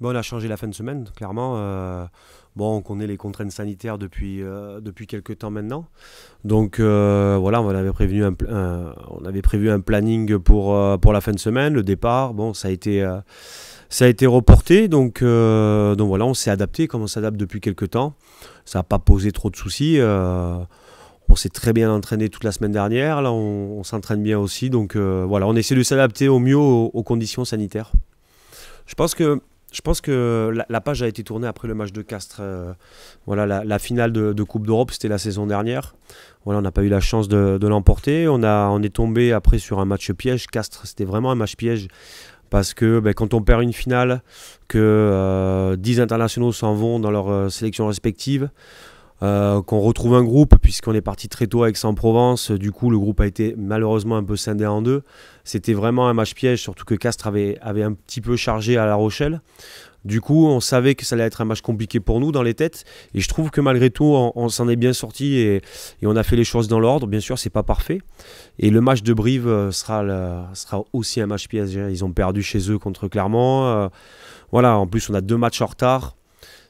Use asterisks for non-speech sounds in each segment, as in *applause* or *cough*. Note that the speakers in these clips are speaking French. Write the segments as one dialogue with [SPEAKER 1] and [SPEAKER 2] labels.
[SPEAKER 1] Bon, on a changé la fin de semaine, clairement. Euh, bon, on connaît les contraintes sanitaires depuis, euh, depuis quelques temps maintenant. Donc euh, voilà, on avait, prévenu un, on avait prévu un planning pour, pour la fin de semaine, le départ. Bon, ça a été, ça a été reporté. Donc, donc voilà, on s'est adapté comme on s'adapte depuis quelques temps. Ça n'a pas posé trop de soucis. on s'est très bien entraîné toute la semaine dernière. Là, on, s'entraîne bien aussi. Donc voilà, on essaie de s'adapter au mieux aux conditions sanitaires. Je pense que je pense que la, page a été tournée après le match de Castres. Euh, voilà, la, finale de, Coupe d'Europe, c'était la saison dernière. Voilà, on n'a pas eu la chance de, l'emporter. On, a, on est tombé après sur un match piège. Castres, c'était vraiment un match piège parce que ben, quand on perd une finale, que 10 euh, internationaux s'en vont dans leurs euh, sélections respectives, euh, qu'on retrouve un groupe, puisqu'on est parti très tôt avec ça en provence Du coup, le groupe a été malheureusement un peu scindé en deux. C'était vraiment un match piège, surtout que Castres avait, un petit peu chargé à La Rochelle. Du coup, on savait que ça allait être un match compliqué pour nous dans les têtes. Et je trouve que malgré tout, on, s'en est bien sorti et, on a fait les choses dans l'ordre. Bien sûr, c'est pas parfait. Et le match de Brive euh, sera, aussi un match piège. Ils ont perdu chez eux contre Clermont. Euh, voilà, en plus, on a deux matchs en retard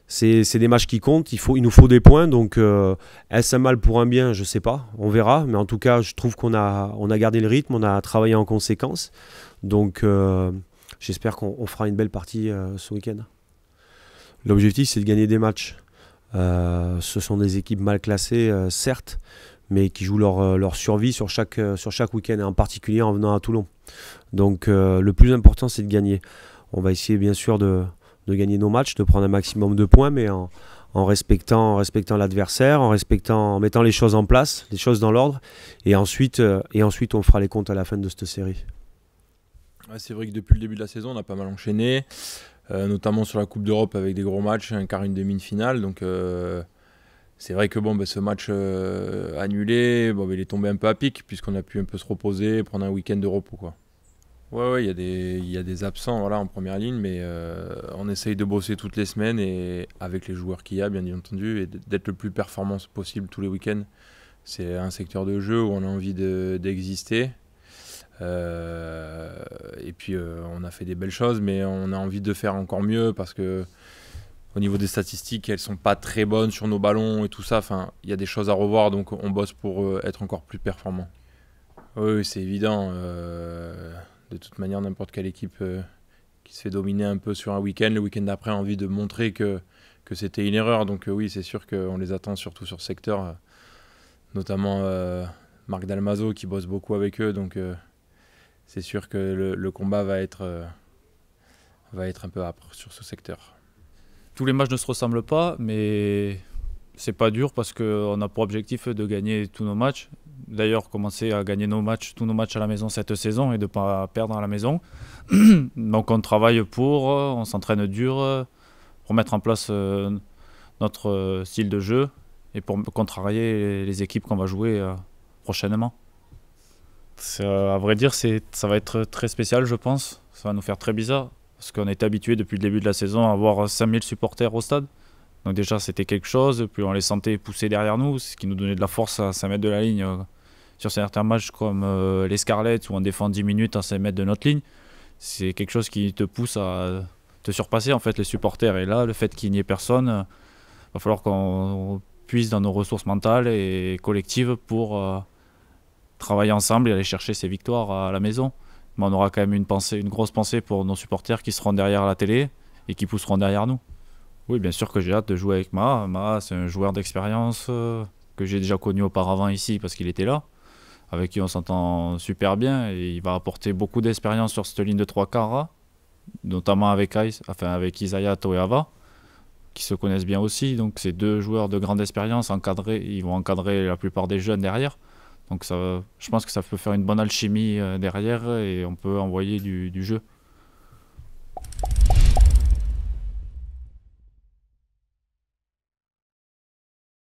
[SPEAKER 1] c'est des matchs qui comptent, il, faut, il nous faut des points, donc euh, est-ce un mal pour un bien, je ne sais pas, on verra, mais en tout cas je trouve qu'on a, on a gardé le rythme, on a travaillé en conséquence, donc euh, j'espère qu'on fera une belle partie euh, ce week-end. L'objectif c'est de gagner des matchs, ce sont des équipes mal classées certes, mais qui jouent leur, leur survie sur chaque, sur chaque week-end, et en particulier en venant à Toulon. Donc le plus important c'est de gagner, on va essayer bien sûr de de gagner nos matchs, de prendre un maximum de points, mais en, respectant, respectant l'adversaire, en respectant, en mettant les choses en place, les choses dans l'ordre, et ensuite, euh, et ensuite on fera les comptes à la fin de cette série.
[SPEAKER 2] c'est vrai que depuis le début de la saison, on a pas mal enchaîné, euh, notamment sur la Coupe d'Europe avec des gros matchs, un quart, une demi-finale, donc. Euh, c'est vrai que bon, ben, ce match annulé, ben, il est tombé un peu à pic puisqu'on a pu un peu se reposer, prendre un week-end de repos. Quoi. Ouais, ouais, il y, a des, y a des absents voilà, en première ligne, mais euh, on essaye de bosser toutes les semaines et avec les joueurs qu'il y a, bien entendu, et d'être le plus performant possible tous les week-ends. C'est un secteur de jeu où on a envie d'exister. Euh, et puis, euh, on a fait des belles choses, mais on a envie de faire encore mieux parce que, au niveau des statistiques, elles sont pas très bonnes sur nos ballons et tout ça. Enfin, il y a des choses à revoir, donc on bosse pour être encore plus performant. Oui, c'est évident de toute manière, n'importe quelle équipe euh, qui se fait dominer un peu sur un week-end, le week-end d'après, a envie de montrer que, c'était une erreur. Donc euh, oui, c'est sûr qu'on les attend surtout sur secteur, euh, notamment Marc Dalmazo qui bosse beaucoup avec eux. Donc c'est sûr que le, combat va être, va être un peu âpre sur ce secteur.
[SPEAKER 3] Tous les matchs ne se ressemblent pas, mais c'est pas dur parce qu'on a pour objectif de gagner tous nos matchs d'ailleurs commencer à gagner nos matchs, tous nos matchs à la maison cette saison et de ne pas perdre à la maison. *clears throat* Donc on travaille pour, euh, on s'entraîne dur euh, pour mettre en place euh, notre style de jeu et pour contrarier les équipes qu'on va jouer prochainement. à vrai dire, ça va être très spécial, je pense. Ça va nous faire très bizarre parce qu'on est habitué depuis le début de la saison à avoir 5000 supporters au stade. Donc déjà, c'était quelque chose. Puis on les sentait pousser derrière nous, ce qui nous donnait de la force à 5 mettre de la ligne sur certains matchs comme euh, les où on défend 10 minutes à 5 mètres de notre ligne, c'est quelque chose qui te pousse à te surpasser en fait les supporters. Et là, le fait qu'il n'y ait personne, il euh, va falloir qu'on puisse dans nos ressources mentales et collectives pour euh, travailler ensemble et aller chercher ces victoires à la maison. Mais on aura quand même une pensée, une grosse pensée pour nos supporters qui seront derrière la télé et qui pousseront derrière nous. Oui, bien sûr que j'ai hâte de jouer avec Ma. Ma, c'est un joueur d'expérience que j'ai déjà connu auparavant ici parce qu'il était là avec qui on s'entend super bien. Et il va apporter beaucoup d'expérience sur cette ligne de 3 quarts, notamment avec, Ice, enfin avec Isaiah Toeava, qui se connaissent bien aussi. Donc ces deux joueurs de grande expérience, ils vont encadrer la plupart des jeunes derrière. Donc ça, je pense que ça peut faire une bonne alchimie euh, derrière et on peut envoyer du jeu.